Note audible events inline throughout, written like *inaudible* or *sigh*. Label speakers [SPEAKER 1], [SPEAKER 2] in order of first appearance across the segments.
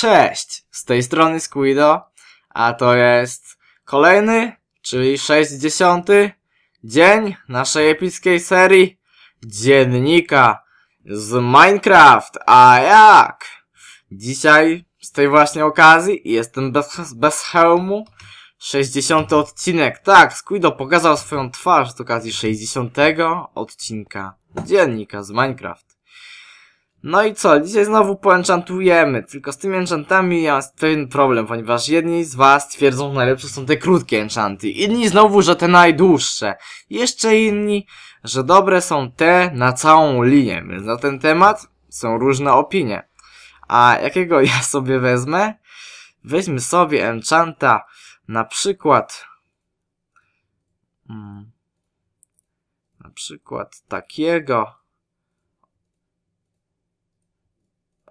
[SPEAKER 1] Cześć! Z tej strony Squido, a to jest kolejny, czyli 60. dzień naszej epickiej serii Dziennika z Minecraft. A jak? Dzisiaj z tej właśnie okazji jestem bez, bez hełmu. 60 odcinek. Tak, Squido pokazał swoją twarz z okazji 60 odcinka Dziennika z Minecraft. No i co, dzisiaj znowu poenchantujemy, tylko z tymi enchantami jest pewien problem, ponieważ jedni z was twierdzą, że najlepsze są te krótkie enchanty, inni znowu, że te najdłuższe, jeszcze inni, że dobre są te na całą linię, więc na ten temat są różne opinie. A jakiego ja sobie wezmę? Weźmy sobie enchanta na przykład... Hmm, na przykład takiego...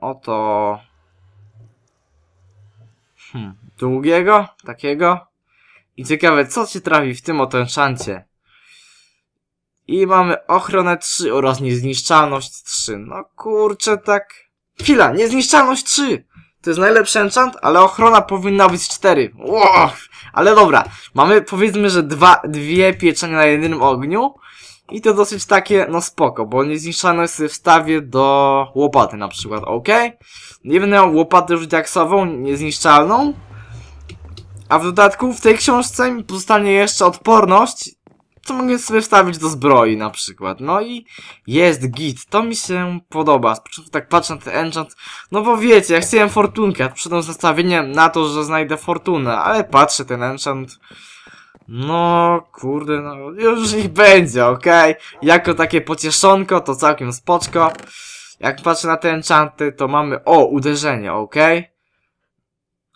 [SPEAKER 1] oto hmm, długiego, takiego. I ciekawe, co się trafi w tym oto enchancie. I mamy ochronę 3 oraz niezniszczalność 3. No kurczę, tak... Chwila, niezniszczalność 3! To jest najlepszy enchant, ale ochrona powinna być 4. Wow! Ale dobra, mamy powiedzmy, że dwa, dwie pieczenie na jednym ogniu. I to dosyć takie, no spoko, bo niezniszczalność jest wstawię do łopaty na przykład, ok? Nie będę miał łopaty już diaksową, niezniszczalną. A w dodatku w tej książce mi pozostanie jeszcze odporność, co mogę sobie wstawić do zbroi na przykład. No i jest git, to mi się podoba. Z początku tak patrzę na ten enchant, no bo wiecie, ja chciałem fortunkę, przyszedłem z nastawieniem na to, że znajdę fortunę, ale patrzę ten enchant... No, kurde, no, już ich będzie, okej? Jako takie pocieszonko, to całkiem spoczko. Jak patrzę na te enchanty, to mamy, o, uderzenie, okej?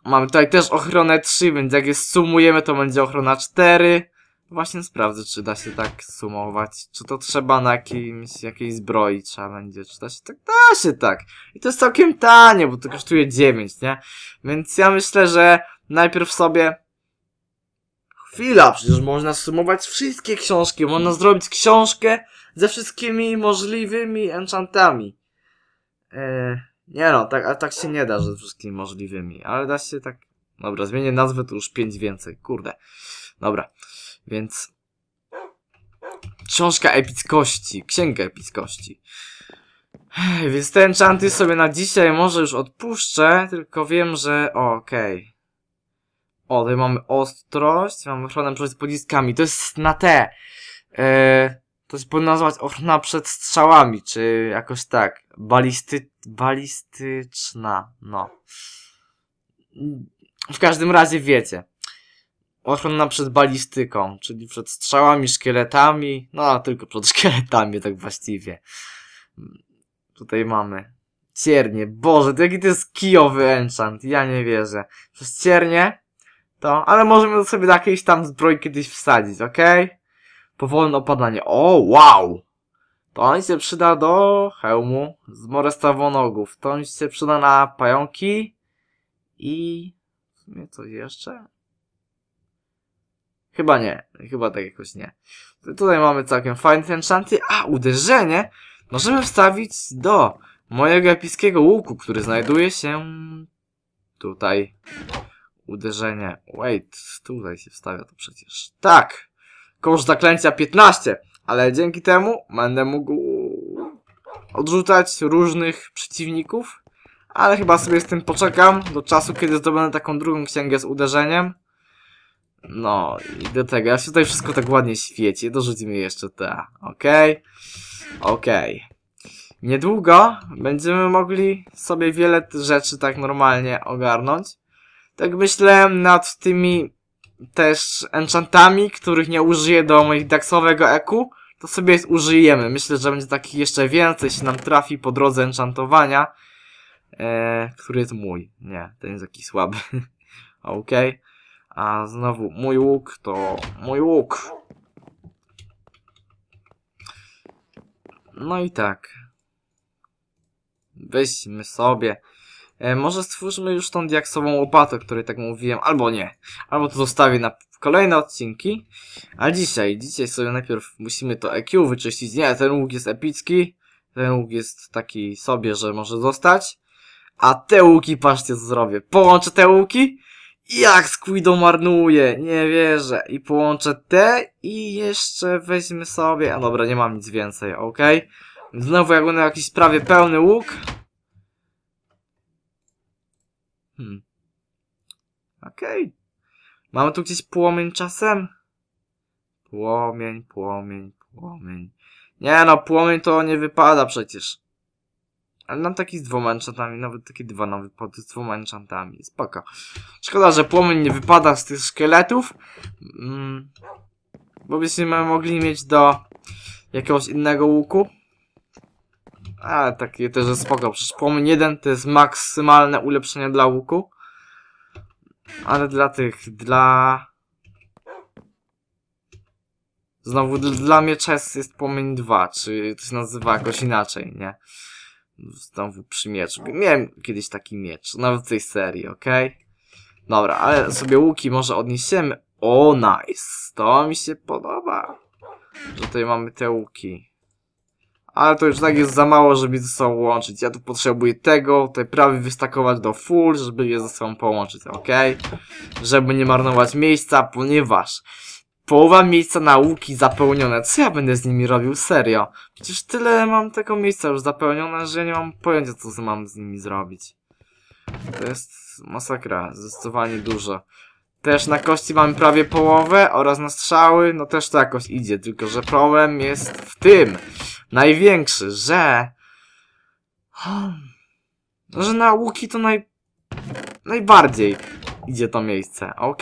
[SPEAKER 1] Mamy tutaj też ochronę 3, więc jak je sumujemy, to będzie ochrona 4. Właśnie sprawdzę, czy da się tak sumować. Czy to trzeba na jakimś, jakiejś zbroi trzeba będzie, czy da się tak? Da się tak. I to jest całkiem tanie, bo to kosztuje 9, nie? Więc ja myślę, że najpierw sobie Chwila, przecież można sumować wszystkie książki, można zrobić książkę ze wszystkimi możliwymi enchantami. Eee, nie no, tak, a tak się nie da, że ze wszystkimi możliwymi, ale da się tak... Dobra, zmienię nazwę, to już pięć więcej, kurde. Dobra, więc... Książka epickości, księga epickości. Więc te enchanty sobie na dzisiaj może już odpuszczę, tylko wiem, że okej. Okay. O, tutaj mamy ostrość, mamy ochronę przed pociskami. To jest na te. Yy, to się powinno nazwać ochrona przed strzałami, czy jakoś tak. Balisty, balistyczna, no. W każdym razie wiecie. Ochrona przed balistyką, czyli przed strzałami, szkieletami. No, tylko przed *laughs* szkieletami, tak właściwie. Tutaj mamy ciernie. Boże, to jaki to jest kijowy enchant, ja nie wierzę. Przez ciernie to, ale możemy sobie do jakiejś tam zbroi kiedyś wsadzić, ok? Powolne opadanie. O, wow! To on się przyda do hełmu z morę stawonogów. To on się przyda na pająki i... w sumie coś jeszcze? Chyba nie. Chyba tak jakoś nie. Tutaj mamy całkiem fajne enchanty. A, uderzenie! Możemy wstawić do mojego epickiego łuku, który znajduje się tutaj. Uderzenie. Wait, tutaj się wstawia to przecież. Tak! Koszt zaklęcia 15, ale dzięki temu będę mógł odrzucać różnych przeciwników, ale chyba sobie z tym poczekam do czasu, kiedy zdobędę taką drugą księgę z uderzeniem. No i do tego, ja się tutaj wszystko tak ładnie świeci, dorzucimy jeszcze te, okej, okay. okej. Okay. Niedługo będziemy mogli sobie wiele rzeczy tak normalnie ogarnąć. Tak myślałem nad tymi też enchantami, których nie użyję do moich daxowego eku. To sobie użyjemy. Myślę, że będzie takich jeszcze więcej, jeśli nam trafi po drodze enchantowania. Eee, który jest mój. Nie, ten jest taki słaby. *laughs* Okej. A znowu mój łuk to mój łuk. No i tak. Weźmy sobie E, może stwórzmy już tą diaksową łopatę, o której tak mówiłem, albo nie. Albo to zostawię na kolejne odcinki. A dzisiaj, dzisiaj sobie najpierw musimy to EQ wyczyścić. Nie, ten łuk jest epicki. Ten łuk jest taki sobie, że może zostać. A te łuki, patrzcie co zrobię. Połączę te łuki. Jak Squido marnuje, nie wierzę. I połączę te i jeszcze weźmy sobie... A dobra, nie mam nic więcej, ok? Znowu jak będę jakiś prawie pełny łuk, Hmm. Okej. Okay. Mamy tu gdzieś płomień czasem? Płomień, płomień, płomień. Nie no, płomień to nie wypada przecież. Ale nam taki z dwoma enchantami, nawet takie dwa nam wypadły z dwoma enchantami. Spoko. Szkoda, że płomień nie wypada z tych szkieletów. Mm. Bo byśmy mogli mieć do jakiegoś innego łuku. A, takie też jest spoko. Przecież płomień jeden to jest maksymalne ulepszenie dla łuku. Ale dla tych, dla... Znowu dla miecza jest, jest płomień 2, czy to się nazywa jakoś inaczej, nie? Znowu przy mieczu. Miałem kiedyś taki miecz, nawet w tej serii, ok? Dobra, ale sobie łuki może odniesiemy. O, nice! To mi się podoba. Że tutaj mamy te łuki ale to już tak jest za mało, żeby ze sobą łączyć. Ja tu potrzebuję tego, tutaj prawie wystakować do full, żeby je ze sobą połączyć, ok? Żeby nie marnować miejsca, ponieważ połowa miejsca nauki zapełnione. Co ja będę z nimi robił? Serio. Przecież tyle mam tego miejsca już zapełnione, że ja nie mam pojęcia, co mam z nimi zrobić. To jest masakra, zdecydowanie dużo. Też na kości mamy prawie połowę oraz na strzały, no też to jakoś idzie, tylko że problem jest w tym, największy, że... Hmm, no, że na łuki to naj... najbardziej idzie to miejsce, ok?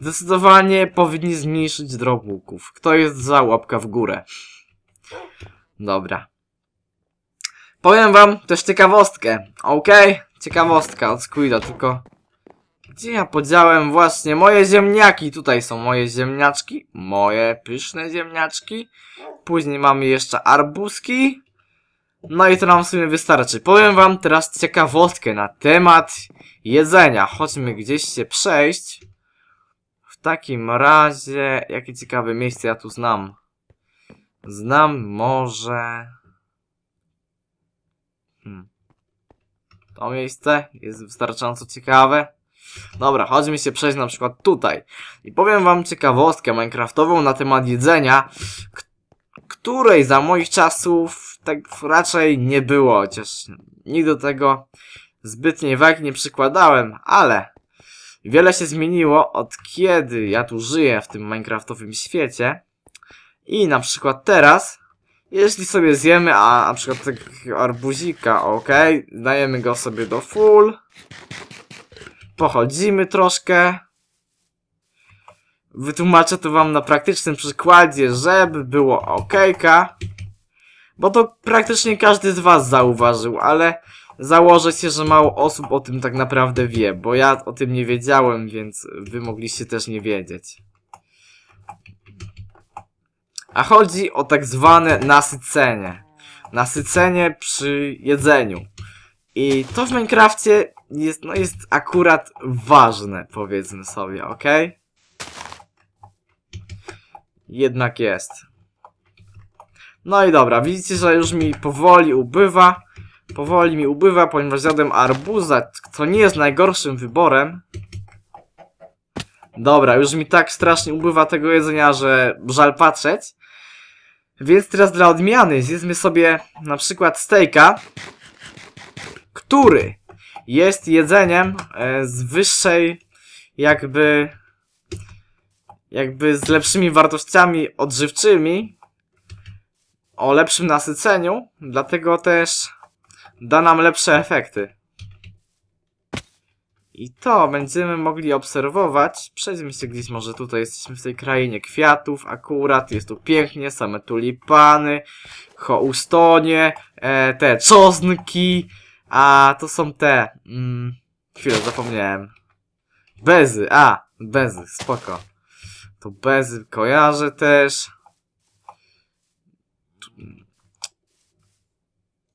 [SPEAKER 1] Zdecydowanie powinni zmniejszyć drop łuków. Kto jest za łapka w górę? Dobra. Powiem wam też ciekawostkę, ok? Ciekawostka od Squida, tylko gdzie ja podziałem właśnie moje ziemniaki? Tutaj są moje ziemniaczki. Moje pyszne ziemniaczki. Później mamy jeszcze arbuzki. No i to nam w sumie wystarczy. Powiem wam teraz ciekawostkę na temat jedzenia. Chodźmy gdzieś się przejść. W takim razie... Jakie ciekawe miejsce ja tu znam. Znam może... Hmm. To miejsce jest wystarczająco ciekawe. Dobra, chodźmy się przejść na przykład tutaj. I powiem wam ciekawostkę minecraftową na temat jedzenia, której za moich czasów tak raczej nie było, chociaż nigdy do tego zbytniej wagi nie przykładałem, ale wiele się zmieniło od kiedy ja tu żyję w tym minecraftowym świecie i na przykład teraz jeśli sobie zjemy, a na przykład takiego arbuzika, ok, dajemy go sobie do full pochodzimy troszkę. Wytłumaczę to wam na praktycznym przykładzie, żeby było okejka. Bo to praktycznie każdy z was zauważył, ale założę się, że mało osób o tym tak naprawdę wie, bo ja o tym nie wiedziałem, więc wy mogliście też nie wiedzieć. A chodzi o tak zwane nasycenie. Nasycenie przy jedzeniu. I to w Minecrafcie jest, no jest akurat ważne, powiedzmy sobie, ok? Jednak jest. No i dobra, widzicie, że już mi powoli ubywa. Powoli mi ubywa, ponieważ zjadłem arbuza, co nie jest najgorszym wyborem. Dobra, już mi tak strasznie ubywa tego jedzenia, że żal patrzeć. Więc teraz dla odmiany zjedzmy sobie na przykład stejka który jest jedzeniem e, z wyższej jakby jakby z lepszymi wartościami odżywczymi o lepszym nasyceniu, dlatego też da nam lepsze efekty. I to będziemy mogli obserwować. Przejdźmy się gdzieś, może tutaj jesteśmy w tej krainie kwiatów, akurat jest tu pięknie, same tulipany, houstonie, e, te czoznki, a to są te... Mm, chwilę, zapomniałem. Bezy, a! Bezy, spoko. To bezy kojarzę też.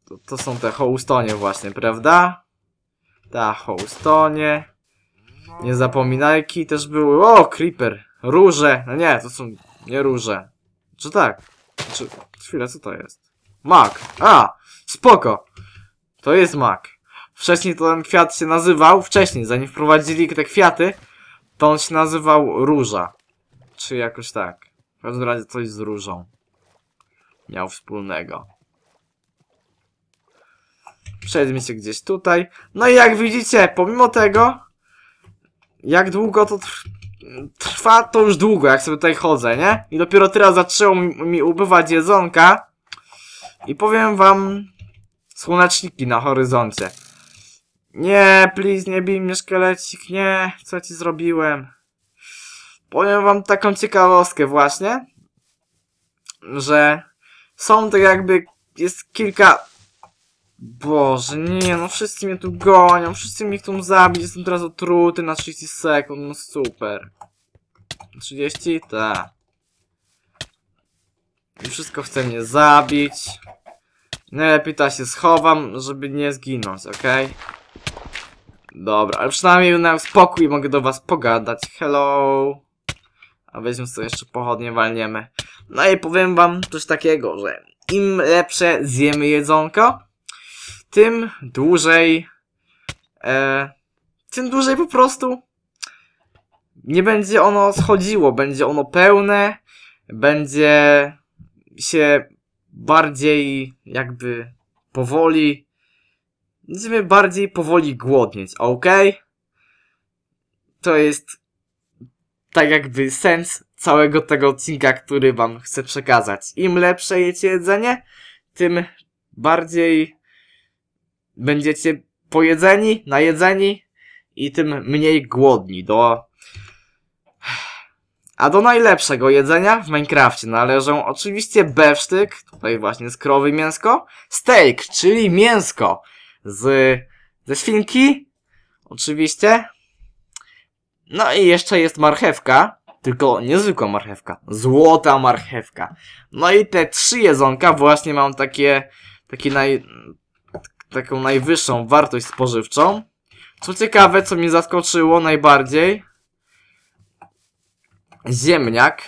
[SPEAKER 1] To, to są te Houstonie właśnie, prawda? Ta, Houstonie Niezapominajki też były. O, creeper. Róże. No nie, to są nie róże. Czy tak? Czy... Chwilę, co to jest? Mak. A! Spoko! To jest mak. Wcześniej to ten kwiat się nazywał, wcześniej, zanim wprowadzili te kwiaty, to on się nazywał róża. Czy jakoś tak. W każdym razie coś z różą. Miał wspólnego. Przejdźmy się gdzieś tutaj. No i jak widzicie, pomimo tego, jak długo to trwa, trwa to już długo, jak sobie tutaj chodzę, nie? I dopiero teraz zaczęło mi, mi ubywać jedzonka. I powiem wam, Słoneczniki na horyzoncie. Nie, please, nie bij mnie szkielecik, nie. Co ci zrobiłem? Powiem wam taką ciekawostkę właśnie, że są tak jakby, jest kilka... Boże, nie, no wszyscy mnie tu gonią, wszyscy mnie chcą zabić, jestem teraz otruty na 30 sekund, no super. 30? Tak. I wszystko chce mnie zabić. Najlepiej no ta się schowam, żeby nie zginąć, okej? Okay? Dobra, ale przynajmniej na spokój mogę do was pogadać. Hello! A weźmy sobie jeszcze pochodnie, walniemy. No i powiem wam coś takiego, że im lepsze zjemy jedzonko, tym dłużej... E, tym dłużej po prostu nie będzie ono schodziło, będzie ono pełne, będzie się bardziej jakby powoli. Będziemy bardziej powoli głodnieć, ok? To jest tak jakby sens całego tego odcinka, który wam chcę przekazać. Im lepsze jecie jedzenie, tym bardziej będziecie pojedzeni, najedzeni i tym mniej głodni do a do najlepszego jedzenia w Minecrafcie należą oczywiście bewsztyk, tutaj właśnie z krowy mięsko, steak, czyli mięsko z, ze świnki, oczywiście. No i jeszcze jest marchewka, tylko niezwykła marchewka, złota marchewka. No i te trzy jedzonka właśnie mam takie, taki naj, taką najwyższą wartość spożywczą. Co ciekawe, co mnie zaskoczyło najbardziej, ziemniak,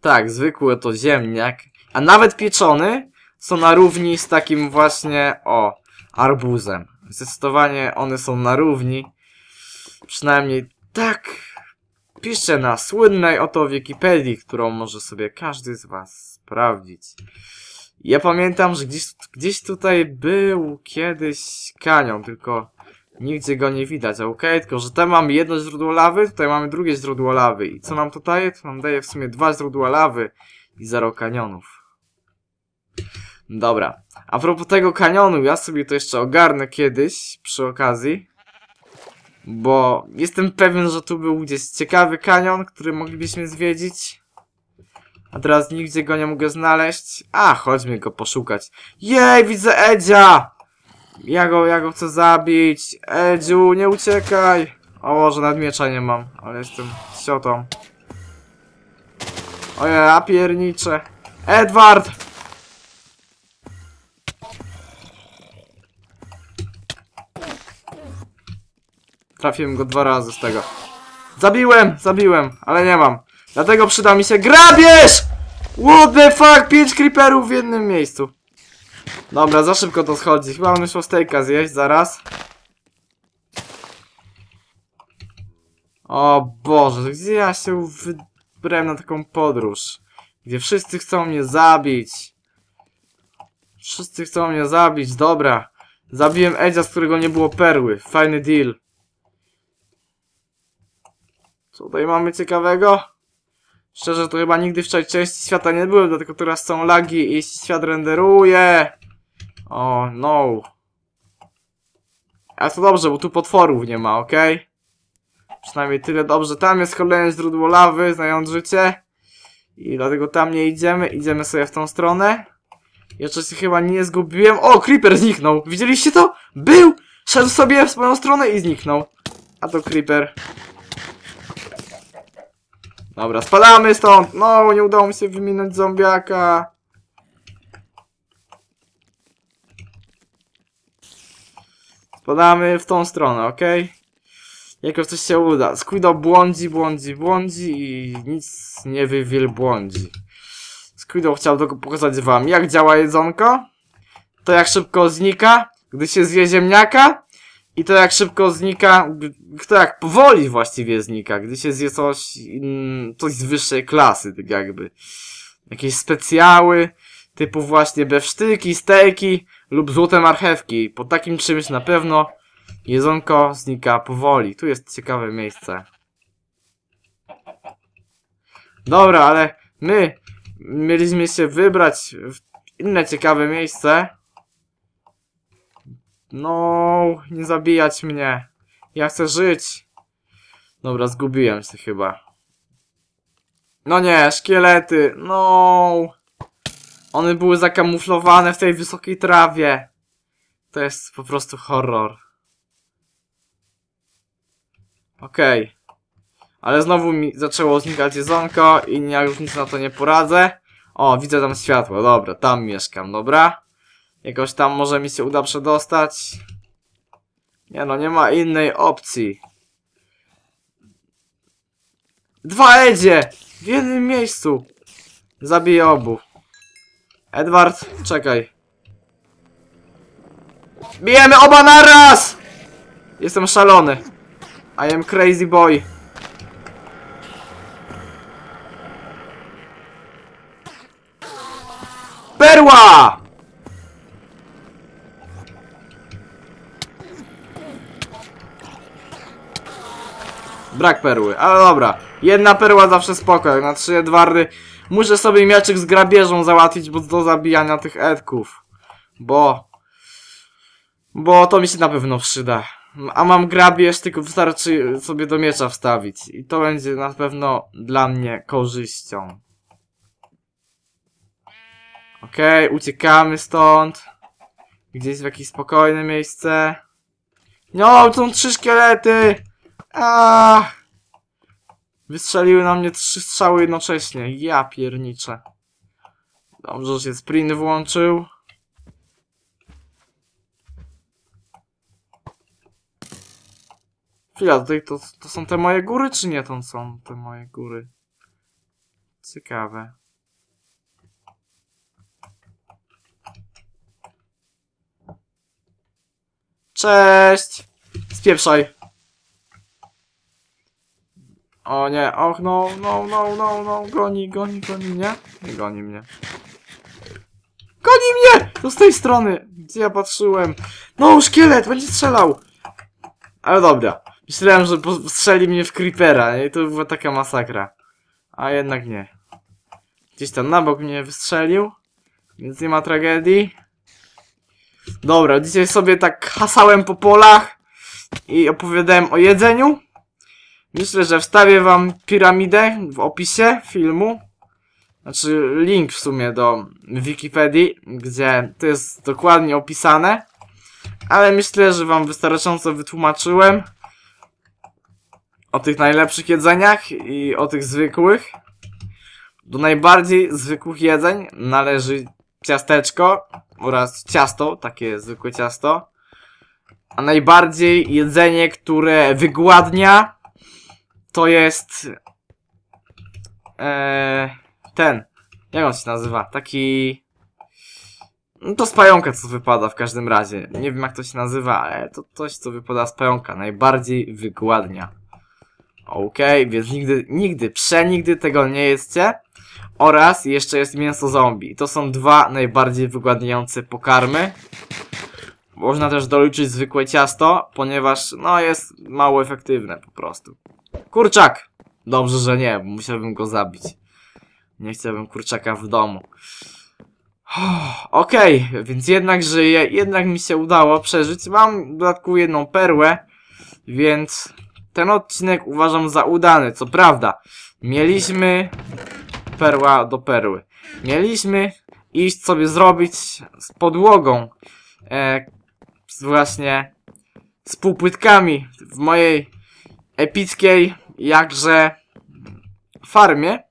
[SPEAKER 1] tak, zwykły to ziemniak, a nawet pieczony są na równi z takim właśnie, o, arbuzem. Zdecydowanie one są na równi, przynajmniej tak pisze na słynnej oto Wikipedii, którą może sobie każdy z was sprawdzić. Ja pamiętam, że gdzieś, gdzieś tutaj był kiedyś kanion, tylko Nigdzie go nie widać, ok? Tylko, że tam mamy jedno źródło lawy, tutaj mamy drugie źródło lawy. I co nam to daje? To nam daje w sumie dwa źródła lawy i zero kanionów. Dobra. A propos tego kanionu, ja sobie to jeszcze ogarnę kiedyś, przy okazji. Bo jestem pewien, że tu był gdzieś ciekawy kanion, który moglibyśmy zwiedzić. A teraz nigdzie go nie mogę znaleźć. A, chodźmy go poszukać. Jej, widzę Edzia! Ja go, ja go chcę zabić. Edziu, nie uciekaj. O Boże, nadmiecza nie mam, ale jestem siotą. Ojej, a piernicze. Edward! Trafiłem go dwa razy z tego. Zabiłem, zabiłem, ale nie mam. Dlatego przyda mi się grabież! What the fuck, pięć creeperów w jednym miejscu. Dobra, za szybko to schodzi. Chyba on już stejka zjeść zaraz. O Boże, gdzie ja się wybrałem na taką podróż? Gdzie wszyscy chcą mnie zabić. Wszyscy chcą mnie zabić, dobra. Zabiłem Edzia, z którego nie było perły. Fajny deal. Co tutaj mamy ciekawego? Szczerze, to chyba nigdy w części świata nie byłem, dlatego teraz są lagi i świat renderuje. O, oh, no. A to dobrze, bo tu potworów nie ma, ok? Przynajmniej tyle dobrze. Tam jest kolejne źródło lawy, znając życie. I dlatego tam nie idziemy. Idziemy sobie w tą stronę. Jeszcze się chyba nie zgubiłem. O, Creeper zniknął. Widzieliście to? Był! Szedł sobie w swoją stronę i zniknął. A to Creeper. Dobra, spadamy stąd! No, nie udało mi się wyminąć zombiaka. Spadamy w tą stronę, ok? Jakoś coś się uda. Squido błądzi, błądzi, błądzi i nic nie wywielbłądzi. Squido chciał tylko pokazać wam, jak działa jedzonko. To jak szybko znika, gdy się zje ziemniaka. I to jak szybko znika, to jak powoli właściwie znika, gdy się zje coś, mm, coś z wyższej klasy, tak jakby. Jakieś specjały, typu właśnie bewsztyki, steki lub złote marchewki. Po takim czymś na pewno jedzonko znika powoli. Tu jest ciekawe miejsce. Dobra, ale my mieliśmy się wybrać w inne ciekawe miejsce. No, nie zabijać mnie. Ja chcę żyć. Dobra, zgubiłem się chyba. No nie, szkielety. No. One były zakamuflowane w tej wysokiej trawie. To jest po prostu horror. Okej. Okay. Ale znowu mi zaczęło znikać jezonko i ja już nic na to nie poradzę. O, widzę tam światło, dobra, tam mieszkam, dobra? Jakoś tam może mi się uda przedostać. Nie no, nie ma innej opcji. Dwa Edzie! W jednym miejscu! Zabiję obu. Edward, czekaj. Bijemy oba naraz! Jestem szalony. I am crazy boy. Perła! brak perły, ale dobra. Jedna perła zawsze spoko, na trzy Edwardy. Muszę sobie miaczek z grabieżą załatwić, bo do zabijania tych Edków. Bo... Bo to mi się na pewno przyda. A mam grabież, tylko wystarczy sobie do miecza wstawić. I to będzie na pewno dla mnie korzyścią. Okej, okay, uciekamy stąd. Gdzieś w jakieś spokojne miejsce. No, są trzy szkielety! A ah! Wystrzeliły na mnie trzy strzały jednocześnie. Ja pierniczę. Dobrze, że się sprint włączył. Chwila, tutaj to, to są te moje góry, czy nie to są te moje góry? Ciekawe. Cześć! Spieprzaj! O nie, och no, no, no, no, no, goni, goni, goni mnie. Nie goni mnie. Goni mnie! To z tej strony, gdzie ja patrzyłem. No, szkielet, będzie strzelał. Ale dobra. Myślałem, że strzeli mnie w creepera, i To była taka masakra. A jednak nie. Gdzieś tam na bok mnie wystrzelił. Więc nie ma tragedii. Dobra, dzisiaj sobie tak hasałem po polach i opowiadałem o jedzeniu. Myślę, że wstawię wam piramidę w opisie filmu. Znaczy link w sumie do Wikipedii, gdzie to jest dokładnie opisane. Ale myślę, że wam wystarczająco wytłumaczyłem o tych najlepszych jedzeniach i o tych zwykłych. Do najbardziej zwykłych jedzeń należy ciasteczko oraz ciasto, takie zwykłe ciasto. A najbardziej jedzenie, które wygładnia to jest e, ten, jak on się nazywa, taki, no to z pająka co wypada w każdym razie, nie wiem jak to się nazywa, ale to coś co wypada z pająka, najbardziej wygładnia. Okej, okay, więc nigdy, nigdy, przenigdy tego nie jedzcie. Oraz jeszcze jest mięso zombie. To są dwa najbardziej wygładniające pokarmy. Można też doliczyć zwykłe ciasto, ponieważ no jest mało efektywne po prostu. Kurczak! Dobrze, że nie, musiałbym go zabić. Nie chciałbym kurczaka w domu. Okej, okay, więc jednak żyję, jednak mi się udało przeżyć. Mam w dodatku jedną perłę, więc ten odcinek uważam za udany. Co prawda, mieliśmy perła do perły. Mieliśmy iść sobie zrobić z podłogą, e, z właśnie z półpłytkami w mojej epickiej jakże farmie.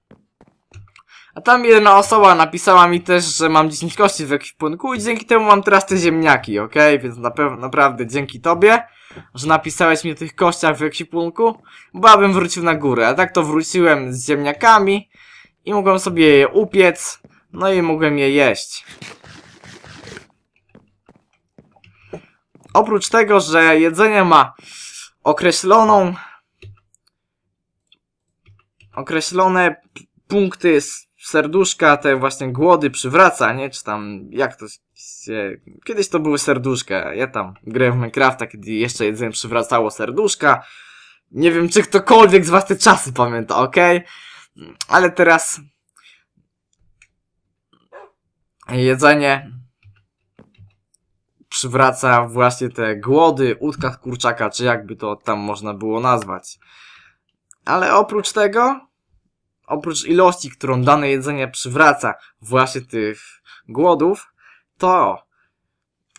[SPEAKER 1] A tam jedna osoba napisała mi też, że mam 10 kości w ekwipunku i dzięki temu mam teraz te ziemniaki, ok? Więc na pewno, naprawdę dzięki tobie, że napisałeś mi o tych kościach w ekwipunku, bo abym wrócił na górę. A tak to wróciłem z ziemniakami i mogłem sobie je upiec, no i mogłem je jeść. Oprócz tego, że jedzenie ma określoną określone punkty serduszka, te właśnie głody przywraca, nie? Czy tam, jak to się... Kiedyś to były serduszka. Ja tam grałem w Minecrafta, kiedy jeszcze jedzenie przywracało serduszka. Nie wiem, czy ktokolwiek z was te czasy pamięta, ok Ale teraz... Jedzenie przywraca właśnie te głody, utka kurczaka, czy jakby to tam można było nazwać. Ale oprócz tego, oprócz ilości, którą dane jedzenie przywraca właśnie tych głodów, to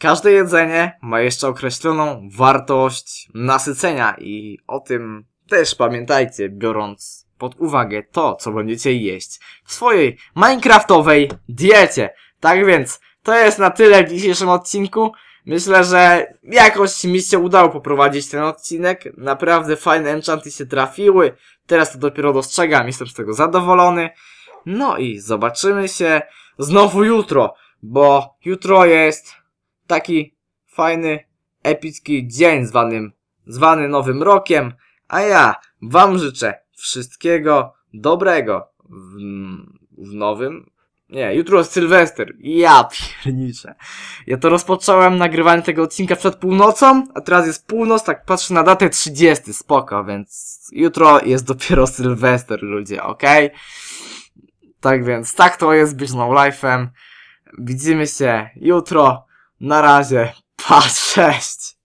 [SPEAKER 1] każde jedzenie ma jeszcze określoną wartość nasycenia i o tym też pamiętajcie, biorąc pod uwagę to, co będziecie jeść w swojej minecraftowej diecie. Tak więc, to jest na tyle w dzisiejszym odcinku. Myślę, że jakoś mi się udało poprowadzić ten odcinek. Naprawdę fajne enchanty się trafiły. Teraz to dopiero dostrzegam, jestem z tego zadowolony. No i zobaczymy się znowu jutro, bo jutro jest taki fajny, epicki dzień zwanym, zwany Nowym Rokiem. A ja Wam życzę wszystkiego dobrego w, w nowym nie, jutro jest Sylwester. Ja pierniczę. Ja to rozpocząłem nagrywanie tego odcinka przed północą, a teraz jest północ, tak patrzę na datę 30, spoko, więc jutro jest dopiero Sylwester, ludzie, okej? Okay? Tak więc, tak to jest być no life'em. Widzimy się jutro. Na razie. Pa, cześć!